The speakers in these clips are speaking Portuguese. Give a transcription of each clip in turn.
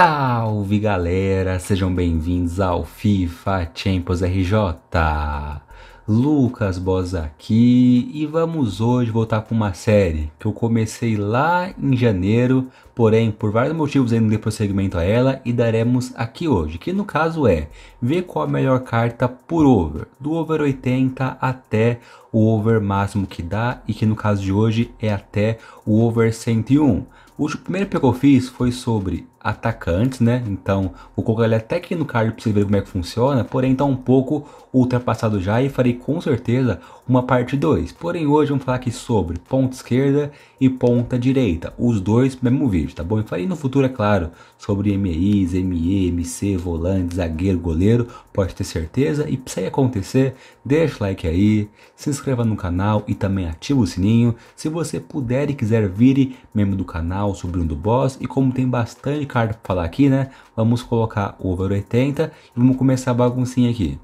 Salve galera, sejam bem-vindos ao FIFA Champions RJ. Lucas Boza aqui e vamos hoje voltar com uma série que eu comecei lá em janeiro, porém por vários motivos ainda dei prosseguimento a ela e daremos aqui hoje, que no caso é ver qual a melhor carta por over, do over 80 até o over máximo que dá e que no caso de hoje é até o over 101. O primeiro que eu fiz foi sobre atacantes, né? Então, o ele até que no card para você ver como é que funciona, porém está um pouco ultrapassado já e farei com certeza uma parte 2. Porém, hoje vamos falar aqui sobre ponta esquerda e ponta direita, os dois no mesmo vídeo, tá bom? E farei no futuro, é claro, sobre MIs, ME, MC, volante, zagueiro, goleiro, pode ter certeza. E se acontecer, deixa o like aí, se inscreva no canal e também ativa o sininho. Se você puder e quiser, vire membro do canal, sobrinho do boss e como tem bastante Card para falar aqui, né? Vamos colocar over 80 e vamos começar a baguncinha aqui.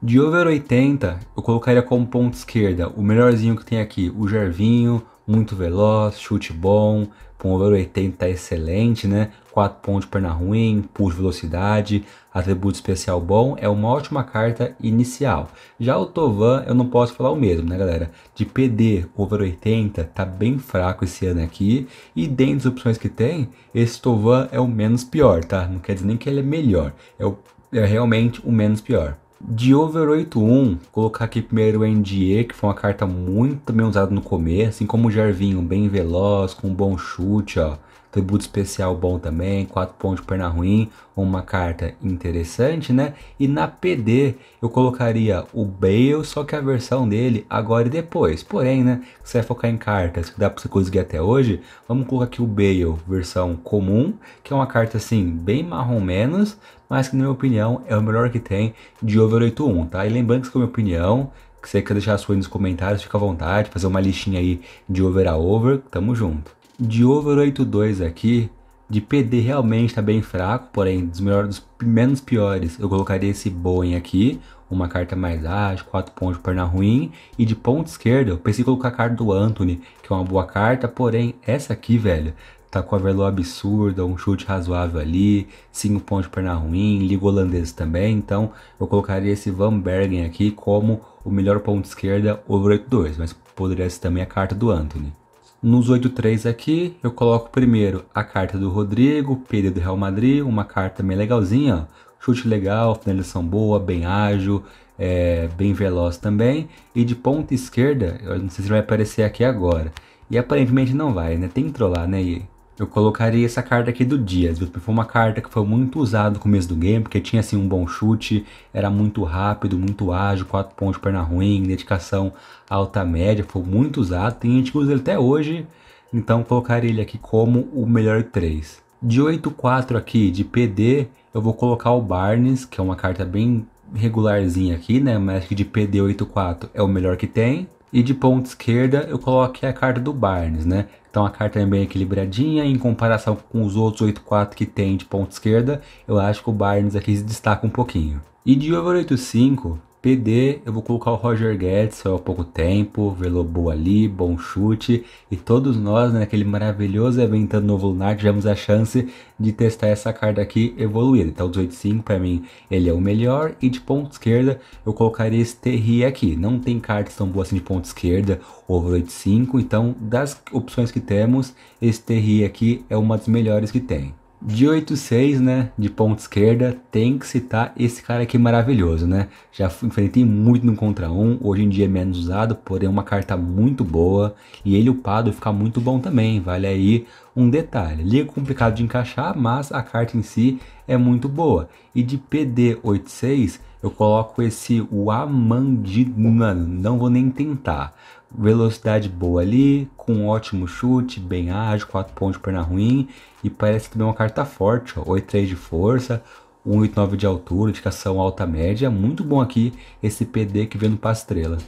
De over 80, eu colocaria como ponto esquerda o melhorzinho que tem aqui, o Jervinho, muito veloz, chute bom, com over 80 tá é excelente, né? 4 pontos de perna ruim, pulo de velocidade, Atributo especial bom é uma ótima carta inicial. Já o Tovan, eu não posso falar o mesmo, né, galera? De PD over 80, tá bem fraco esse ano aqui. E dentre as opções que tem, esse Tovan é o menos pior, tá? Não quer dizer nem que ele é melhor. É, o, é realmente o menos pior. De over 8-1, colocar aqui primeiro o NDE, que foi uma carta muito bem usada no começo, assim como o Jarvinho, bem veloz, com um bom chute, ó tributo especial bom também, 4 pontos de perna ruim, uma carta interessante, né? E na PD eu colocaria o Bale, só que a versão dele agora e depois. Porém, né? Você vai focar em cartas que dá pra você conseguir até hoje. Vamos colocar aqui o Bale, versão comum, que é uma carta assim, bem marrom menos, mas que na minha opinião é o melhor que tem de over 81, tá? E lembrando que isso é a minha opinião, que você quer deixar a sua nos comentários, fica à vontade, fazer uma listinha aí de over a over, tamo junto de over 8.2 aqui, de PD realmente está bem fraco, porém dos, melhores, dos menos piores eu colocaria esse Boeing aqui, uma carta mais ágil, 4 pontos de perna ruim, e de ponto esquerda eu pensei em colocar a carta do Anthony, que é uma boa carta, porém essa aqui, velho, tá com a velo absurda, um chute razoável ali, 5 pontos de perna ruim, liga holandês também, então eu colocaria esse Van Bergen aqui como o melhor ponto esquerda over 82 mas poderia ser também a carta do Anthony. Nos 8-3 aqui, eu coloco primeiro a carta do Rodrigo, Pedro do Real Madrid, uma carta bem legalzinha, ó. chute legal, finalização boa, bem ágil, é, bem veloz também. E de ponta esquerda, eu não sei se vai aparecer aqui agora. E aparentemente não vai, né? Tem que trollar, né? E eu colocaria essa carta aqui do Dias, viu? Foi uma carta que foi muito usada no começo do game, porque tinha assim um bom chute, era muito rápido, muito ágil, 4 pontos de perna ruim, dedicação alta média, foi muito usado, tem gente que usa ele até hoje, então colocaria ele aqui como o melhor 3. De 8-4 aqui, de PD, eu vou colocar o Barnes, que é uma carta bem regularzinha aqui, né? Mas que de PD 8-4 é o melhor que tem. E de ponta esquerda eu coloco aqui a carta do Barnes, né? Então a carta é bem equilibradinha. Em comparação com os outros 8-4 que tem de ponta esquerda, eu acho que o Barnes aqui se destaca um pouquinho. E de over 8-5, PD, eu vou colocar o Roger Guedes, há pouco tempo, Velobo ali, bom chute. E todos nós, né, naquele maravilhoso evento do Novo Lunar, tivemos a chance de testar essa carta aqui evoluída. Então, 18.5 para mim, ele é o melhor. E de ponta esquerda, eu colocaria esse Terri aqui. Não tem cartas tão boas assim de ponta esquerda ou 85. Então, das opções que temos, esse Terri aqui é uma das melhores que tem. De 8-6, né, de ponta esquerda, tem que citar esse cara aqui maravilhoso, né? Já enfrentei muito no contra um hoje em dia é menos usado, porém é uma carta muito boa. E ele upado fica muito bom também, vale aí um detalhe. Liga complicado de encaixar, mas a carta em si é muito boa. E de PD 86, eu coloco esse Wamandi, mano, não vou nem tentar velocidade boa ali, com um ótimo chute, bem ágil, 4 pontos de perna ruim, e parece que deu uma carta forte, 8-3 de força, 1,89 de altura, indicação alta média, muito bom aqui esse PD que vem no Pastrela.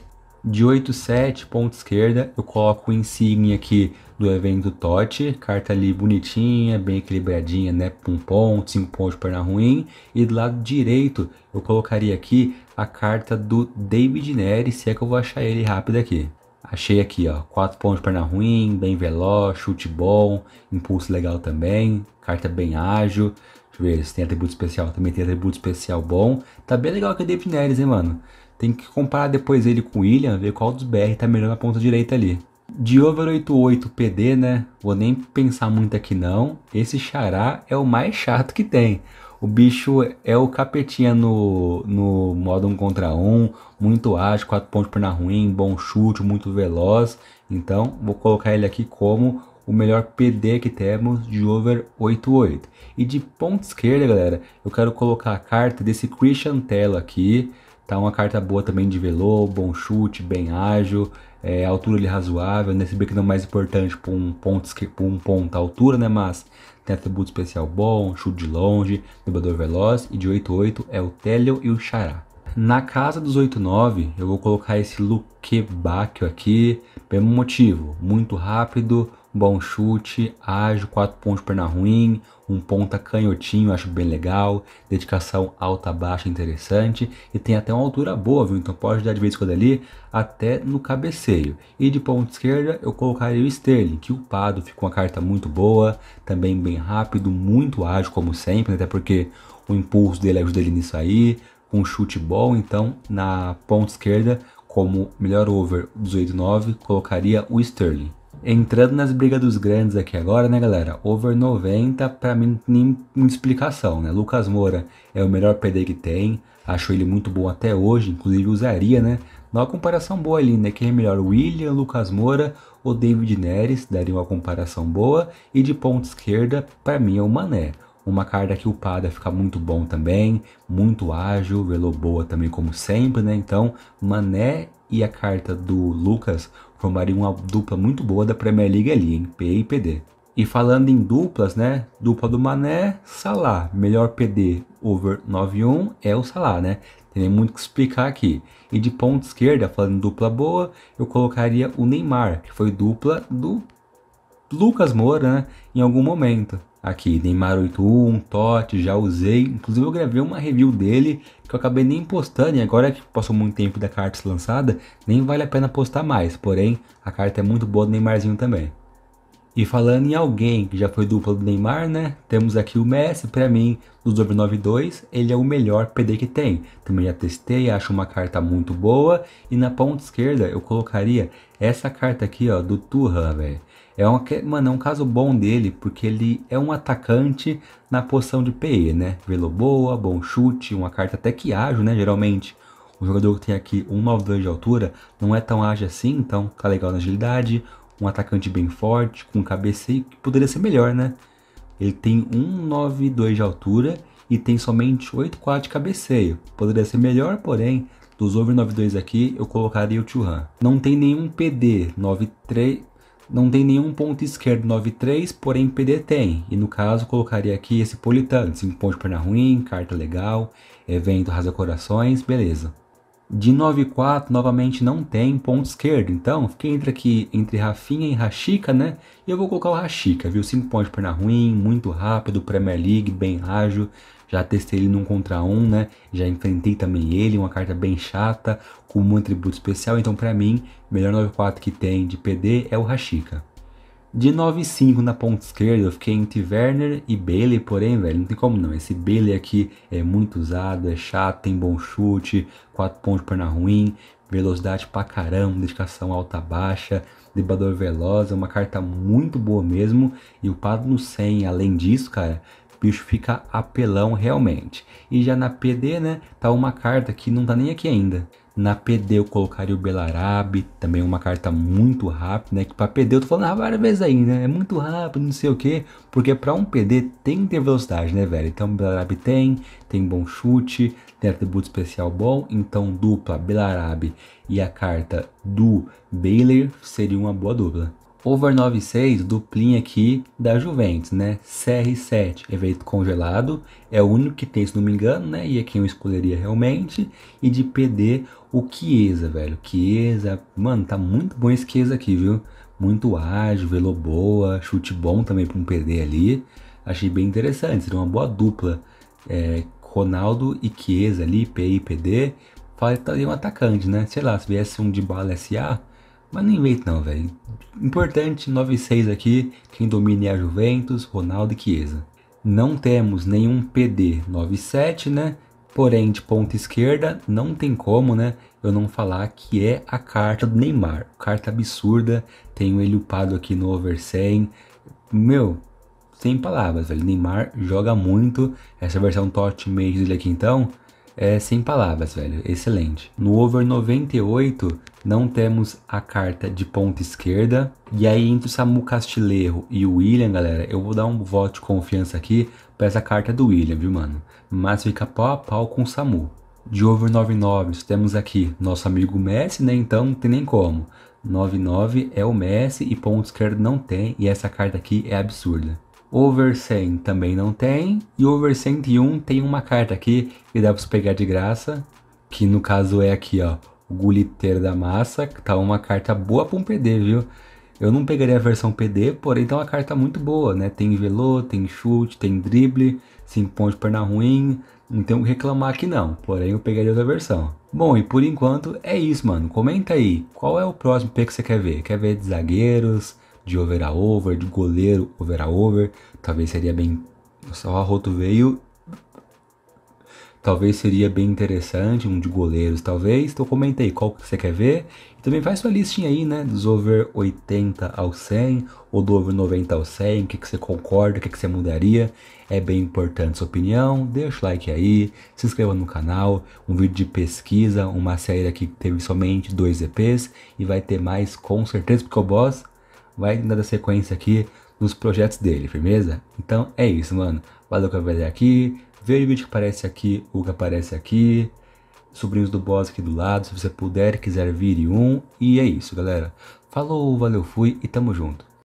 De 8,7, ponto esquerda, eu coloco o Insigne aqui do evento Totti, carta ali bonitinha, bem equilibradinha, né? Um ponto, cinco pontos de perna ruim. E do lado direito, eu colocaria aqui a carta do David Nery, se é que eu vou achar ele rápido aqui. Achei aqui, ó, 4 pontos de perna ruim, bem veloz, chute bom, impulso legal também, carta bem ágil. Deixa eu ver se tem atributo especial, também tem atributo especial bom. Tá bem legal que o David Neres, hein, mano. Tem que comparar depois ele com o William, ver qual dos BR tá melhor na ponta direita ali. De over 88 PD, né? Vou nem pensar muito aqui não. Esse xará é o mais chato que tem. O bicho é o capetinha no, no modo 1 um contra 1, um, muito ágil, 4 pontos por na ruim, bom chute, muito veloz. Então, vou colocar ele aqui como o melhor PD que temos de over 88. E de ponta esquerda, galera, eu quero colocar a carta desse Christian Tello aqui. Tá uma carta boa também de velô, bom chute, bem ágil, é, altura ali razoável, né? Se bem que não é mais importante para um ponto, para um ponto altura, né? Mas tem atributo especial bom, chute de longe, driblador veloz e de 8-8 é o Télio e o Xará. Na casa dos 89, eu vou colocar esse Luquebacchio aqui, pelo motivo, muito rápido, bom chute, ágil, 4 pontos perna ruim, um ponta canhotinho, acho bem legal, dedicação alta baixa interessante e tem até uma altura boa, viu? Então pode dar de vez em quando ali até no cabeceio. E de ponta esquerda eu colocaria o Sterling, que o Pado fica uma carta muito boa, também bem rápido, muito ágil como sempre, né? até porque o impulso dele ajuda ele nisso aí, com chute bom, então na ponta esquerda, como melhor over 18,9, colocaria o Sterling. Entrando nas brigas dos grandes aqui agora, né, galera? Over 90, para mim, nem, nem explicação, né? Lucas Moura é o melhor PD que tem, acho ele muito bom até hoje, inclusive usaria, né? Não uma comparação boa ali, né? Quem é melhor, William, Lucas Moura ou David Neres, daria uma comparação boa. E de ponta esquerda, para mim, é o Mané. Uma carta que upada fica muito bom também, muito ágil, velou boa também como sempre, né? Então, Mané e a carta do Lucas formariam uma dupla muito boa da Premier League ali, em P e PD. E falando em duplas, né? Dupla do Mané, Salah. Melhor PD over 9-1 é o Salah, né? Tem muito que explicar aqui. E de ponta esquerda, falando em dupla boa, eu colocaria o Neymar, que foi dupla do Lucas Moura, né? Em algum momento aqui. Neymar 81, Totti, já usei. Inclusive eu gravei uma review dele que eu acabei nem postando. E agora que passou muito tempo da carta lançada, nem vale a pena postar mais. Porém, a carta é muito boa do Neymarzinho também. E falando em alguém que já foi dupla do Neymar, né? Temos aqui o Messi, para mim, dos 992, ele é o melhor PD que tem. Também já testei, acho uma carta muito boa. E na ponta esquerda eu colocaria essa carta aqui, ó, do Turra, velho. É um, mano, é um caso bom dele, porque ele é um atacante na posição de PE, né? Velo boa, bom chute, uma carta até que ágil, né? Geralmente, um jogador que tem aqui 1,92 de altura não é tão ágil assim, então tá legal na agilidade. Um atacante bem forte, com cabeceio, que poderia ser melhor, né? Ele tem 1,92 de altura e tem somente 8,4 de cabeceio. Poderia ser melhor, porém, dos over 92 aqui, eu colocaria o Churran. Não tem nenhum PD 93, não tem nenhum ponto esquerdo 9,3, porém PD tem. E no caso, colocaria aqui esse politano, 5 pontos de perna ruim, carta legal, evento rasa corações, beleza. De 9,4 novamente não tem ponto esquerdo, então fiquei entre aqui entre Rafinha e Rachica, né? E eu vou colocar o Rachica, viu? 5 pontos de perna ruim, muito rápido, Premier League, bem ágil, já testei ele num contra um, né? Já enfrentei também ele, uma carta bem chata, com muito atributo especial. Então, para mim, o melhor 9-4 que tem de PD é o Hashika. De 9-5 na ponta esquerda, eu fiquei entre Werner e Bailey, porém, velho, não tem como não. Esse Bailey aqui é muito usado, é chato, tem bom chute, 4 pontos de perna ruim, velocidade pra caramba, dedicação alta baixa, debador veloz, é uma carta muito boa mesmo. E o Pado no 100, além disso, cara, bicho fica apelão realmente. E já na PD, né, tá uma carta que não tá nem aqui ainda. Na PD eu colocaria o Belarabe, também uma carta muito rápida, né? Que para PD eu tô falando ah, várias vezes aí, né? É muito rápido, não sei o quê. Porque para um PD tem que ter velocidade, né, velho? Então Belarabe tem, tem bom chute, tem atributo especial bom. Então dupla Belarabe e a carta do Baylor seria uma boa dupla. Over 96, duplinha aqui da Juventus, né? CR7, evento congelado, é o único que tem, se não me engano, né? E é quem eu escolheria realmente. E de PD, o Chiesa, velho. Chiesa, mano, tá muito bom esse Chiesa aqui, viu? Muito ágil, velo boa, chute bom também pra um PD ali. Achei bem interessante, seria uma boa dupla. É, Ronaldo e Chiesa ali, PI e PD. ali um atacante, né? Sei lá, se viesse um de bala SA mas nem meio não, velho. Importante, 9-6 aqui, quem domina é a Juventus, Ronaldo e Chiesa. Não temos nenhum PD 9-7, né? Porém, de ponta esquerda, não tem como, né? Eu não falar que é a carta do Neymar. Carta absurda, tenho ele upado aqui no over 100. Meu, sem palavras, velho. Neymar joga muito. Essa versão Tot Mage dele aqui então é sem palavras, velho. Excelente. No over 98, não temos a carta de ponta esquerda. E aí, entre o Samu Castilheiro e o William, galera, eu vou dar um voto de confiança aqui para essa carta do William, viu, mano? Mas fica pau a pau com o Samu. De over 99, temos aqui nosso amigo Messi, né? Então não tem nem como. 99 é o Messi e ponto esquerdo não tem, e essa carta aqui é absurda. Over 100 também não tem, e over 101 tem uma carta aqui que dá para pegar de graça, que no caso é aqui, ó, Guliteiro da Massa, que tá uma carta boa para um PD, viu? Eu não pegaria a versão PD, porém tá uma carta muito boa, né? Tem velô, tem chute, tem drible, se pontos de perna ruim, não tem o que reclamar aqui não, porém eu pegaria outra versão. Bom, e por enquanto é isso, mano. Comenta aí, qual é o próximo P que você quer ver? Quer ver de zagueiros, de over a over, de goleiro over a over? Talvez seria bem só a roto veio talvez seria bem interessante, um de goleiros talvez. Então comenta aí qual que você quer ver. E também faz sua listinha aí, né, dos over 80 ao 100 ou do over 90 ao 100, o que, que você concorda, o que, que você mudaria. É bem importante sua opinião, deixa o like aí, se inscreva no canal, um vídeo de pesquisa, uma série aqui que teve somente dois EPs e vai ter mais com certeza, porque o boss vai dar sequência aqui nos projetos dele, firmeza? Então é isso, mano. Valeu que eu aqui. Veja o vídeo que aparece aqui, o que aparece aqui. Sobrinhos do Boss aqui do lado, se você puder, quiser, vire um. E é isso, galera. Falou, valeu, fui e tamo junto.